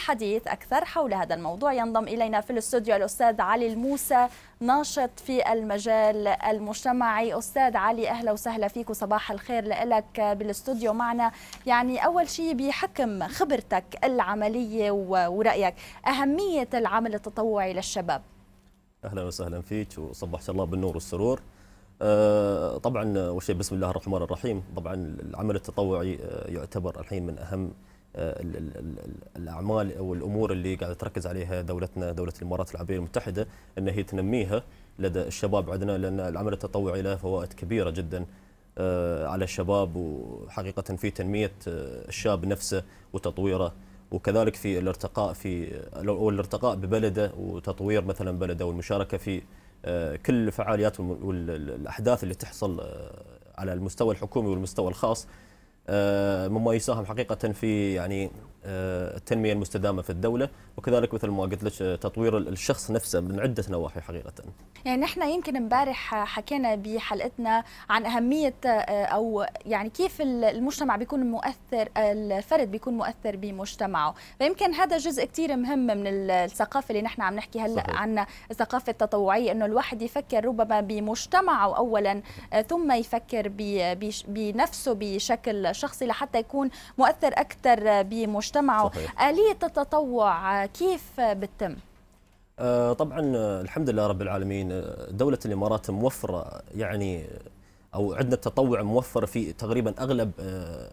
للحديث أكثر حول هذا الموضوع ينضم إلينا في الاستوديو الأستاذ علي الموسى ناشط في المجال المجتمعي أستاذ علي أهلا وسهلا فيك وصباح الخير لك بالاستوديو معنا يعني أول شيء بحكم خبرتك العملية ورأيك أهمية العمل التطوعي للشباب أهلا وسهلا فيك وصبحت الله بالنور والسرور آه، طبعا وشيء بسم الله الرحمن الرحيم طبعا العمل التطوعي آه، يعتبر الحين من أهم آه، الاعمال او الامور اللي قاعده تركز عليها دولتنا دوله الامارات العربيه المتحده ان هي تنميها لدى الشباب عندنا لان العمل التطوعي له فوائد كبيره جدا آه، على الشباب وحقيقه في تنميه آه، الشاب نفسه وتطويره وكذلك في الارتقاء في الارتقاء ببلده وتطوير مثلا بلده والمشاركه في كل الفعاليات والاحداث اللي تحصل على المستوى الحكومي والمستوى الخاص آه، مما يساهم حقيقه في يعني آه، التنميه المستدامه في الدوله وكذلك مثل ما قلت لك آه، تطوير الشخص نفسه من عده نواحي حقيقه. يعني نحن يمكن امبارح حكينا بحلقتنا عن اهميه او يعني كيف المجتمع بيكون مؤثر الفرد بيكون مؤثر بمجتمعه، فيمكن هذا جزء كثير مهم من الثقافه اللي نحن عم نحكي هلا عن الثقافه التطوعيه انه الواحد يفكر ربما بمجتمعه اولا ثم يفكر بنفسه بشكل الشخصي لحتى يكون مؤثر اكثر بمجتمعه صحيح. اليه التطوع آه، كيف بتتم آه، طبعا آه، الحمد لله رب العالمين دوله الامارات موفره يعني او عندنا التطوع موفر في تقريبا اغلب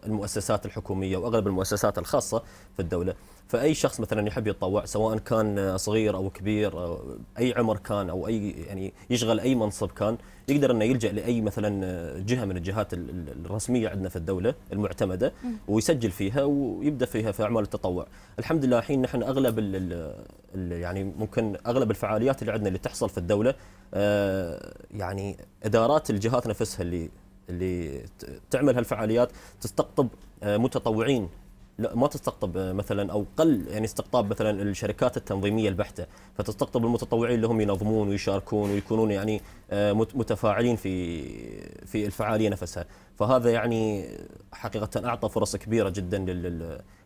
المؤسسات الحكوميه واغلب المؤسسات الخاصه في الدوله، فاي شخص مثلا يحب يتطوع سواء كان صغير او كبير أو اي عمر كان او اي يعني يشغل اي منصب كان يقدر انه يلجا لاي مثلا آه، جهه من الجهات الرسميه عندنا في الدوله المعتمده ويسجل فيها ويبدا فيها في اعمال التطوع الحمد لله الحين نحن اغلب الـ الـ يعني ممكن اغلب الفعاليات اللي عندنا اللي تحصل في الدوله آه، يعني ادارات الجهات نفسها اللي اللي تعمل هالفعاليات تستقطب آه، متطوعين لا ما تستقطب مثلا او قل يعني استقطاب مثلا الشركات التنظيميه البحته فتستقطب المتطوعين اللي هم ينظمون ويشاركون ويكونون يعني آه، متفاعلين في في الفعاليه نفسها فهذا يعني حقيقه اعطى فرص كبيره جدا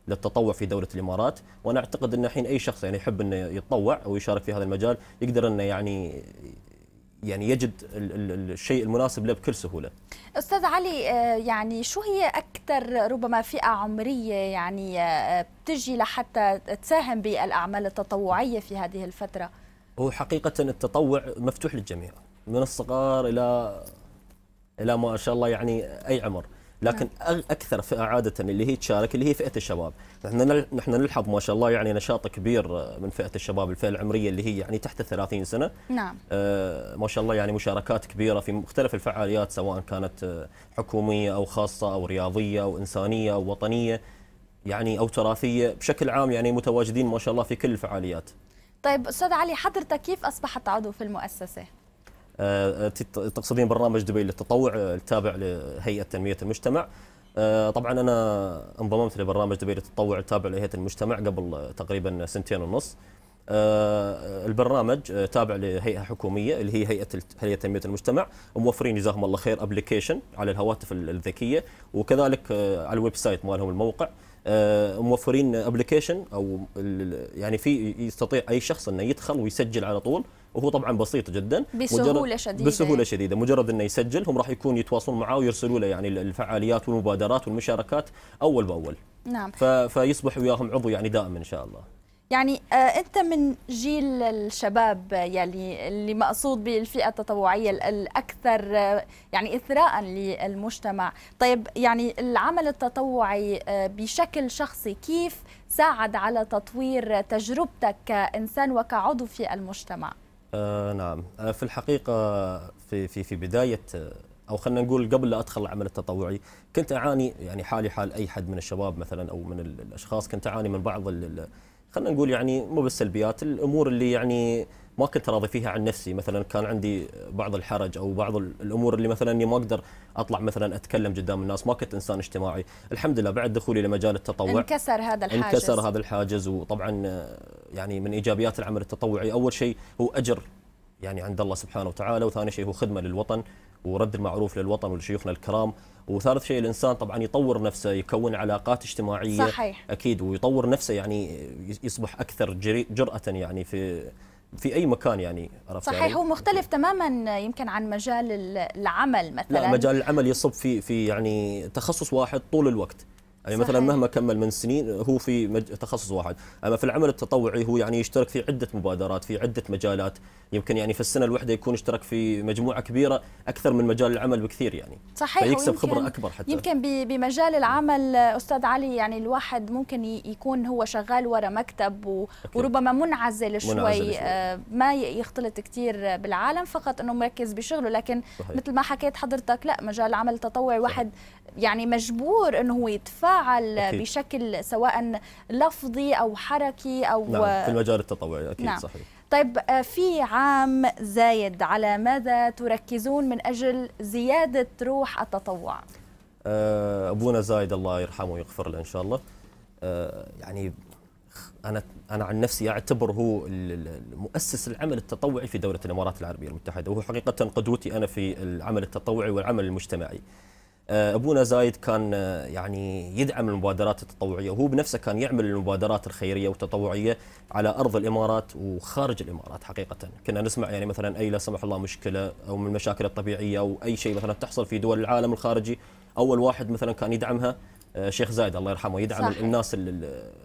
للتطوع في دوله الامارات وانا اعتقد ان الحين اي شخص يعني يحب انه يتطوع او يشارك في هذا المجال يقدر انه يعني يعني يجد الشيء المناسب له بكل سهوله. استاذ علي آه، يعني شو هي اكثر ربما فئه عمريه يعني آه، بتجي لحتى تساهم بالاعمال التطوعيه في هذه الفتره؟ هو حقيقه التطوع مفتوح للجميع من الصغار الى الى ما شاء الله يعني اي عمر. لكن نعم. اكثر فئه عاده اللي هي تشارك اللي هي فئه الشباب نحن نحن نلحظ ما شاء الله يعني نشاط كبير من فئه الشباب الفئه العمريه اللي هي يعني تحت 30 سنه نعم آه ما شاء الله يعني مشاركات كبيره في مختلف الفعاليات سواء كانت آه، حكوميه او خاصه او رياضيه او انسانيه او وطنيه يعني او تراثيه بشكل عام يعني متواجدين ما شاء الله في كل الفعاليات طيب استاذ علي حضرتك كيف اصبحت عضو في المؤسسه آه، آه، تقصدين برنامج دبي للتطوع آه، التابع لهيئه تنميه المجتمع طبعا انا انضممت لبرنامج دبي للتطوع التابع لهيئه المجتمع قبل تقريبا سنتين ونص البرنامج تابع لهيئه حكوميه اللي هي هيئه هيئه تنميه المجتمع موفرين جزاهم الله خير ابلكيشن على الهواتف الذكيه وكذلك على الويب سايت مالهم الموقع موفرين ابلكيشن او يعني في يستطيع اي شخص انه يدخل ويسجل على طول وهو طبعا بسيط جدا بسهوله شديده بسهوله شديده مجرد انه يسجل هم راح يكون يتواصلون معاه ويرسلوا له يعني الفعاليات والمبادرات والمشاركات اول باول نعم فيصبح وياهم عضو يعني دائما ان شاء الله يعني آه، انت من جيل الشباب يعني اللي مقصود بالفئه التطوعيه الاكثر آه، يعني اثراء للمجتمع طيب يعني العمل التطوعي آه، بشكل شخصي كيف ساعد على تطوير تجربتك كانسان وكعضو في المجتمع آه، نعم آه، في الحقيقة في في في بداية آه، أو خلنا نقول قبل لا أدخل العمل التطوعي كنت أعاني يعني حالي حال أي حد من الشباب مثلا أو من الأشخاص كنت أعاني من بعض خلينا نقول يعني مو بالسلبيات الامور اللي يعني ما كنت راضي فيها عن نفسي مثلا كان عندي بعض الحرج او بعض الامور اللي مثلا اني ما اقدر اطلع مثلا اتكلم قدام الناس ما كنت انسان اجتماعي الحمد لله بعد دخولي لمجال التطوع انكسر هذا الحاجز انكسر هذا الحاجز وطبعا آه، يعني من ايجابيات العمل التطوعي اول شيء هو اجر يعني عند الله سبحانه وتعالى وثاني شيء هو خدمه للوطن ورد المعروف للوطن ولشيوخنا الكرام وثالث شيء الانسان طبعا يطور نفسه يكون علاقات اجتماعيه صحيح. اكيد ويطور نفسه يعني يصبح اكثر جراه يعني في في اي مكان يعني عرفت يعني؟ صحيح يعني؟ هو مختلف تماما يمكن عن مجال العمل مثلا لا مجال العمل يصب في في يعني تخصص واحد طول الوقت يعني صحيح. مثلا مهما كمل من سنين هو في مج... تخصص واحد اما في العمل التطوعي هو يعني يشترك في عده مبادرات في عده مجالات يمكن يعني في السنه الواحده يكون اشترك في مجموعه كبيره اكثر من مجال العمل بكثير يعني صحيح فيكسب خبره اكبر حتى يمكن بمجال العمل استاذ علي يعني الواحد ممكن يكون هو شغال ورا مكتب و... وربما منعزل شوي, منعزل شوي. آه، ما يختلط كثير بالعالم فقط انه مركز بشغله لكن صحيح. مثل ما حكيت حضرتك لا مجال العمل التطوعي واحد يعني مجبور انه هو يتفاعل تتفاعل أكيد. بشكل سواء لفظي أو حركي أو نعم في المجال التطوعي أكيد نعم. صحيح طيب آه، في عام زايد على ماذا تركزون من أجل زيادة روح التطوع؟ آه، أبونا زايد الله يرحمه ويغفر له إن شاء الله آه، يعني انا انا عن نفسي اعتبر هو مؤسس العمل التطوعي في دوله الامارات العربيه المتحده وهو حقيقه قدوتي انا في العمل التطوعي والعمل المجتمعي. آه، ابونا زايد كان آه، يعني يدعم المبادرات التطوعيه وهو بنفسه كان يعمل المبادرات الخيريه والتطوعيه على ارض الامارات وخارج الامارات حقيقه كنا نسمع يعني مثلا اي لا سمح الله مشكله او من المشاكل الطبيعيه او اي شيء مثلا تحصل في دول العالم الخارجي اول واحد مثلا كان يدعمها آه، شيخ زايد الله يرحمه يدعم صحيح. الناس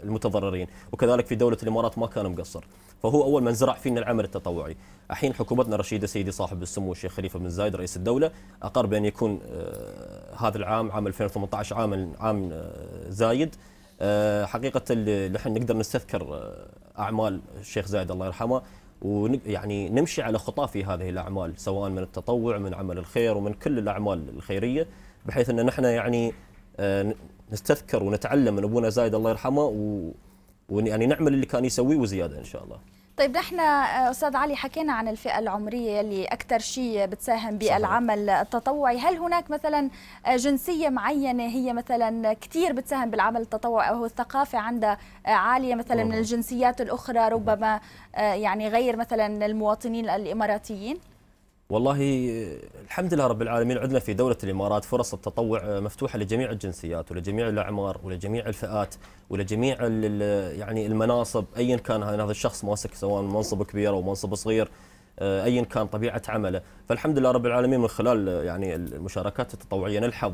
المتضررين وكذلك في دولة الإمارات ما كان مقصر فهو أول من زرع فينا العمل التطوعي الحين حكومتنا رشيدة سيدي صاحب السمو الشيخ خليفة بن زايد رئيس الدولة أقر بأن يكون هذا العام عام 2018 عام عام آه، زايد آه، حقيقه اللي احنا نقدر نستذكر آه، اعمال الشيخ زايد الله يرحمه ويعني نمشي على خطاه في هذه الاعمال سواء من التطوع من عمل الخير ومن كل الاعمال الخيريه بحيث ان نحن يعني نستذكر ونتعلم من ابونا زايد الله يرحمه ويعني نعمل اللي كان يسويه وزياده ان شاء الله. طيب نحن آه، استاذ علي حكينا عن الفئه العمريه اللي اكثر شيء بتساهم بالعمل التطوعي، هل هناك مثلا آه، جنسيه معينه هي مثلا كثير بتساهم بالعمل التطوعي او الثقافه عندها آه، عاليه مثلا من الجنسيات الاخرى ربما يعني غير مثلا المواطنين الاماراتيين؟ والله الحمد لله رب العالمين عندنا في دولة الإمارات فرص التطوع آه، مفتوحة لجميع الجنسيات ولجميع الأعمار ولجميع الفئات ولجميع يعني المناصب أيا كان هذا الشخص ماسك سواء منصب كبير أو منصب صغير آه، ايا كان طبيعه عمله فالحمد لله رب العالمين من خلال آه، يعني المشاركات التطوعيه نلحظ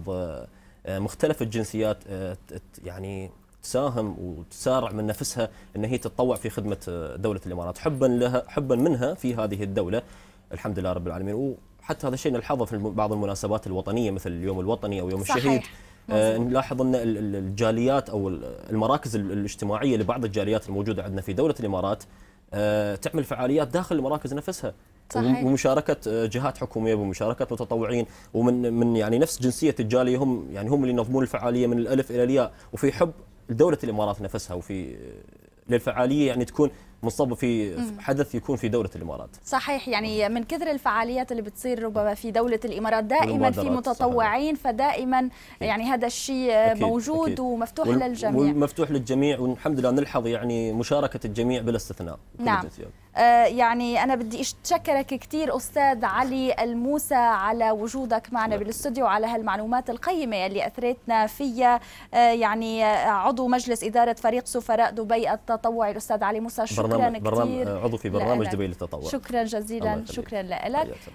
مختلف الجنسيات يعني تساهم وتسارع من نفسها ان هي تتطوع في خدمه دوله الامارات حبا لها حبا منها في هذه الدوله الحمد لله رب العالمين وحتى هذا الشيء نلاحظه في بعض المناسبات الوطنيه مثل اليوم الوطني او يوم صحيح. الشهيد آه نلاحظ ان الجاليات او المراكز الاجتماعيه لبعض الجاليات الموجوده عندنا في دوله الامارات آه تعمل فعاليات داخل المراكز نفسها صحيح. ومشاركه آه، جهات حكوميه ومشاركه متطوعين ومن من يعني نفس جنسيه الجاليه هم يعني هم اللي ينظمون الفعاليه من الالف الى الياء وفي حب لدوله الامارات نفسها وفي آه، للفعاليه يعني تكون مصابه في حدث يكون في دوله الامارات صحيح يعني من كثر الفعاليات اللي بتصير ربما في دوله الامارات دائما في متطوعين فدائما يعني هذا الشيء موجود أكيد ومفتوح وال للجميع ومفتوح للجميع والحمد لله نلحظ يعني مشاركه الجميع بلا استثناء نعم آه، يعني أنا بدي أشكرك كثير أستاذ علي الموسى على وجودك معنا نعم. بالاستوديو وعلى هالمعلومات القيمة اللي أثرتنا فيها آه، يعني آه، عضو مجلس إدارة فريق سفراء دبي التطوعي الأستاذ علي موسى شكرا برنامج كثير برنامج عضو في برنامج لألك. دبي للتطوع شكرا جزيلا شكرا لك